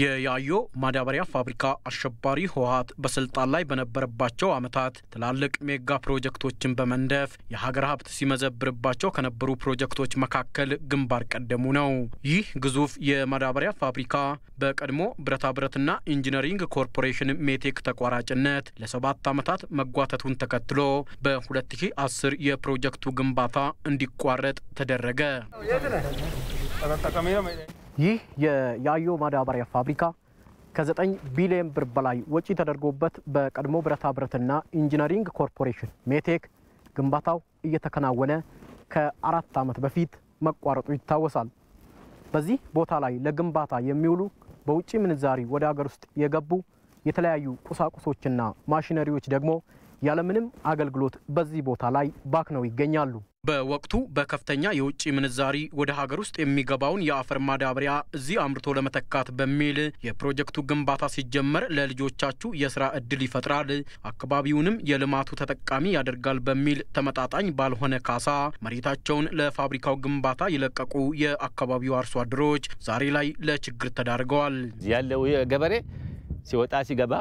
የያዮ ማዳበሪያ ፋብሪካ አሸባሪ ህወሀት በስልጣን ላይ በነበረባቸው ዓመታት ትላልቅ ሜጋ ፕሮጀክቶችን በመንደፍ የሀገር ሀብት ሲመዘብርባቸው ከነበሩ ፕሮጀክቶች መካከል ግንባር ቀደሙ ነው። ይህ ግዙፍ የማዳበሪያ ፋብሪካ በቀድሞ ብረታ ብረትና ኢንጂነሪንግ ኮርፖሬሽን ሜቴክ ተቋራጭነት ለሰባት ዓመታት መጓተቱን ተከትሎ በ2010 የፕሮጀክቱ ግንባታ እንዲቋረጥ ተደረገ። ይህ የያዮ ማዳበሪያ ፋብሪካ ከ9 ቢሊዮን ብር በላይ ወጪ ተደርጎበት በቀድሞ ብረታ ብረትና ኢንጂነሪንግ ኮርፖሬሽን ሜቴክ ግንባታው እየተከናወነ ከአራት ዓመት በፊት መቋረጡ ይታወሳል። በዚህ ቦታ ላይ ለግንባታ የሚውሉ በውጭ ምንዛሪ ወደ ሀገር ውስጥ የገቡ የተለያዩ ቁሳቁሶችና ማሽነሪዎች ደግሞ ያለምንም አገልግሎት በዚህ ቦታ ላይ ባክነው ይገኛሉ። በወቅቱ በከፍተኛ የውጭ ምንዛሪ ወደ ሀገር ውስጥ የሚገባውን የአፈር ማዳበሪያ እዚህ አምርቶ ለመተካት በሚል የፕሮጀክቱ ግንባታ ሲጀመር ለልጆቻችሁ የስራ እድል ይፈጥራል፣ አካባቢውንም የልማቱ ተጠቃሚ ያደርጋል በሚል ተመጣጣኝ ባልሆነ ካሳ መሬታቸውን ለፋብሪካው ግንባታ የለቀቁ የአካባቢው አርሶ አደሮች ዛሬ ላይ ለችግር ተዳርገዋል። ያለው ገበሬ ሲወጣ ሲገባ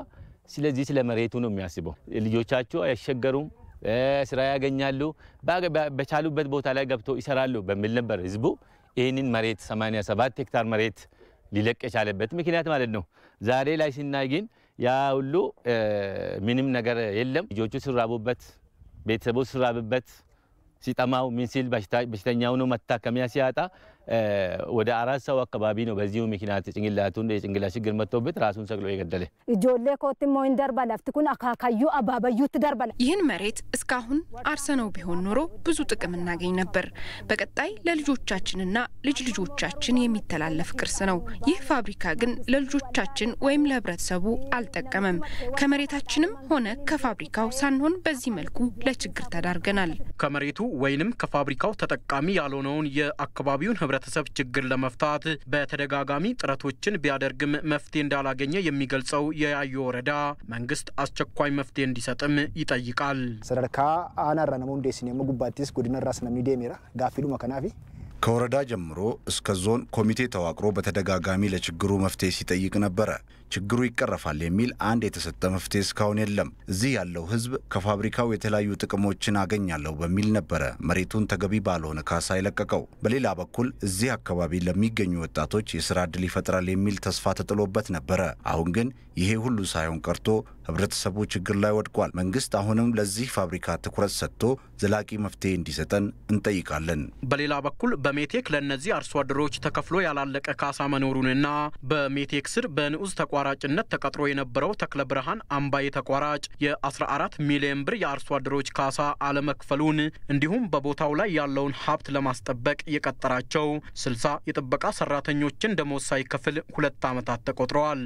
ስለዚህ ስለ መሬቱ ነው የሚያስበው። ልጆቻቸው አይሸገሩም። ስራ ያገኛሉ፣ በቻሉበት ቦታ ላይ ገብቶ ይሰራሉ በሚል ነበር ህዝቡ ይህንን መሬት 87 ሄክታር መሬት ሊለቅ የቻለበት ምክንያት ማለት ነው። ዛሬ ላይ ሲናይ ግን ያ ሁሉ ምንም ነገር የለም። ልጆቹ ሲራቡበት፣ ቤተሰቡ ሲራብበት፣ ሲጠማው ምን ሲል በሽተኛውኑ መታከሚያ ሲያጣ Eh, ወደ አራት ሰው አካባቢ ነው። በዚሁ ምክንያት ጭንቅላቱን የጭንቅላት ችግር መጥቶበት ራሱን ሰቅሎ የገደለ ጆሌ እጆሌ ኮትሞ ይንደርባ ለፍትኩን አካካዩ አባበዩ ትደርባል። ይህን መሬት እስካሁን አርሰነው ቢሆን ኖሮ ብዙ ጥቅም እናገኝ ነበር። በቀጣይ ለልጆቻችንና ልጅ ልጆቻችን የሚተላለፍ ቅርስ ነው። ይህ ፋብሪካ ግን ለልጆቻችን ወይም ለህብረተሰቡ አልጠቀመም። ከመሬታችንም ሆነ ከፋብሪካው ሳንሆን በዚህ መልኩ ለችግር ተዳርገናል። ከመሬቱ ወይንም ከፋብሪካው ተጠቃሚ ያልሆነውን የአካባቢውን ህብረ ህብረተሰብ ችግር ለመፍታት በተደጋጋሚ ጥረቶችን ቢያደርግም መፍትሄ እንዳላገኘ የሚገልጸው የያዩ ወረዳ መንግስት አስቸኳይ መፍትሄ እንዲሰጥም ይጠይቃል። ሰደርካ አናራ ነሞ እንዴስኔሙ ጉባቲስ ጉድነራ ስነሚዴሜራ ጋፊሉ መከናፊ ከወረዳ ጀምሮ እስከ ዞን ኮሚቴ ተዋቅሮ በተደጋጋሚ ለችግሩ መፍትሄ ሲጠይቅ ነበረ። ችግሩ ይቀረፋል የሚል አንድ የተሰጠ መፍትሄ እስካሁን የለም። እዚህ ያለው ህዝብ ከፋብሪካው የተለያዩ ጥቅሞችን አገኛለሁ በሚል ነበረ መሬቱን ተገቢ ባልሆነ ካሳ የለቀቀው። በሌላ በኩል እዚህ አካባቢ ለሚገኙ ወጣቶች የስራ ዕድል ይፈጥራል የሚል ተስፋ ተጥሎበት ነበረ። አሁን ግን ይሄ ሁሉ ሳይሆን ቀርቶ ህብረተሰቡ ችግር ላይ ወድቋል። መንግስት አሁንም ለዚህ ፋብሪካ ትኩረት ሰጥቶ ዘላቂ መፍትሄ እንዲሰጠን እንጠይቃለን። በሌላ በኩል በሜቴክ ለእነዚህ አርሶ አደሮች ተከፍሎ ያላለቀ ካሳ መኖሩንና በሜቴክ ስር በንዑስ ተቋ ተቋራጭነት ተቀጥሮ የነበረው ተክለ ብርሃን አምባዬ ተቋራጭ የ14 ሚሊዮን ብር የአርሶ አደሮች ካሳ አለመክፈሉን እንዲሁም በቦታው ላይ ያለውን ሀብት ለማስጠበቅ የቀጠራቸው ስልሳ የጥበቃ ሰራተኞችን ደሞዝ ሳይከፍል ሁለት ዓመታት ተቆጥረዋል።